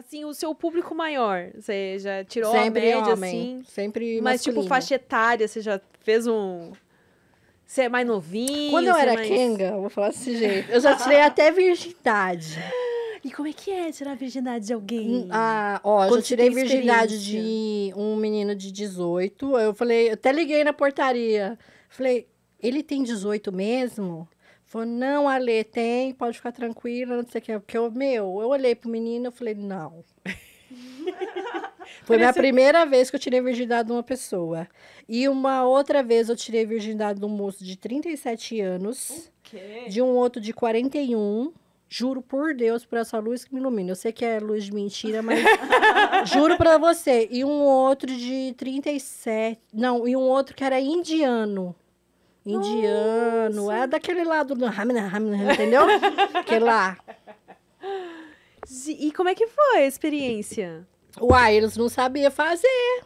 assim, o seu público maior? Você já tirou Sempre a média, homem. assim? Sempre Mas, tipo, masculino. tipo, faixa etária, você já fez um... Você é mais novinho? Quando eu é era mais... Kenga, vou falar desse jeito, eu já tirei até virgindade. E como é que é tirar a virgindade de alguém? Hum, ah, ó, Quando eu tirei virgindade de um menino de 18. Eu falei, eu até liguei na portaria. Falei, ele tem 18 mesmo? Falou, não, Ale, tem, pode ficar tranquila, não sei o que. Porque eu, meu, eu olhei pro menino e falei, não. Foi minha primeira vez que eu tirei virgindade de uma pessoa. E uma outra vez eu tirei virgindade de um moço de 37 anos, de um outro de 41. Juro por Deus, por essa luz que me ilumina. Eu sei que é luz de mentira, mas juro pra você. E um outro de 37. Não, e um outro que era indiano indiano, Nossa. é daquele lado do entendeu? que lá. E como é que foi a experiência? Uai, eles não sabiam fazer.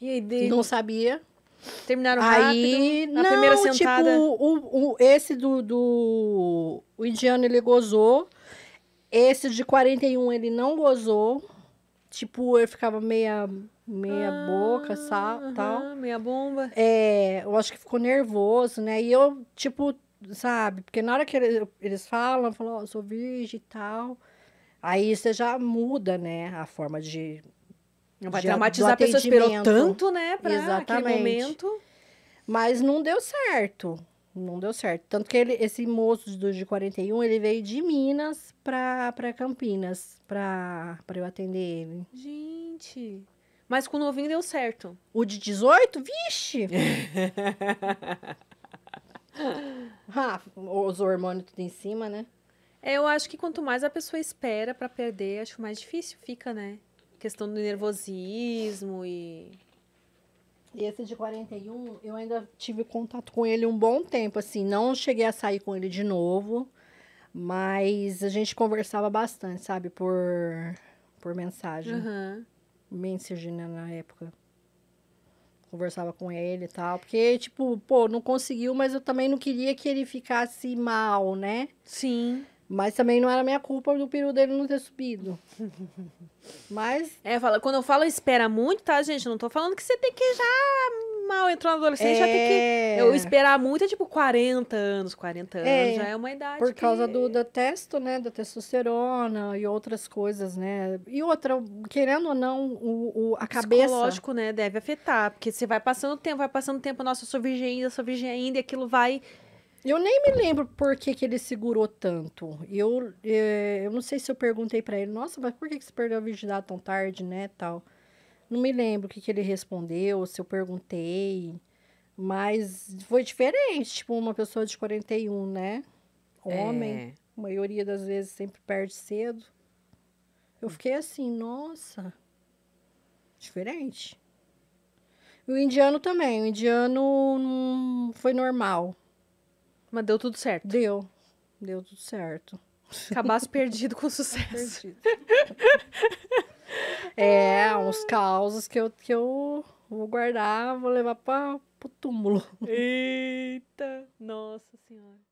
E aí, dele? Não sabia. Terminaram rápido? na não, primeira tipo, sentada? tipo, o, o, esse do, do... O indiano, ele gozou. Esse de 41, ele não gozou. Tipo, eu ficava meio meia ah, boca, sal, uhum, tal. Meia bomba. É, eu acho que ficou nervoso, né? E eu, tipo, sabe, porque na hora que eles, eles falam, falam, oh, sou virgem e tal. Aí você já muda, né, a forma de. Não vai de, traumatizar a pessoa, esperou tanto, né, pra Exatamente. aquele momento. Mas não deu certo. Não deu certo. Tanto que ele, esse moço do, de 41, ele veio de Minas pra, pra Campinas, pra, pra eu atender ele. Gente. Mas com o novinho deu certo. O de 18? Vixe! ah, os hormônios tudo em cima, né? É, eu acho que quanto mais a pessoa espera para perder, acho mais difícil fica, né? Questão do nervosismo e. E esse de 41, eu ainda tive contato com ele um bom tempo, assim. Não cheguei a sair com ele de novo, mas a gente conversava bastante, sabe? Por, por mensagem. Uhum. Messenger né, na época. Conversava com ele e tal. Porque, tipo, pô, não conseguiu, mas eu também não queria que ele ficasse mal, né? Sim. Mas também não era minha culpa do peru dele não ter subido. Mas. É, fala, quando eu falo espera muito, tá, gente? Não tô falando que você tem que já normal, entrou na adolescência, é... já tem que. É. Eu esperar muito é tipo 40 anos, 40 anos, é, já é uma idade. Por que... causa do, do testo, né? Da testosterona e outras coisas, né? E outra, querendo ou não, o, o, a cabeça. Psicológico, né? Deve afetar. Porque você vai passando o tempo, vai passando o tempo, nossa, eu sou virgem ainda, sou virgem ainda, e aquilo vai. Eu nem me lembro por que, que ele segurou tanto. Eu, eh, eu não sei se eu perguntei para ele, nossa, mas por que, que você perdeu a virgindade tão tarde, né, tal. Não me lembro o que, que ele respondeu, se eu perguntei. Mas foi diferente, tipo, uma pessoa de 41, né? É. Homem. É. A maioria das vezes sempre perde cedo. Eu fiquei assim, nossa. Diferente. E o indiano também. O indiano foi normal. Mas deu tudo certo. Deu. Deu tudo certo. Acabasse perdido com sucesso. Perdido. É, uns causos que eu, que eu vou guardar, vou levar para o túmulo. Eita, nossa senhora.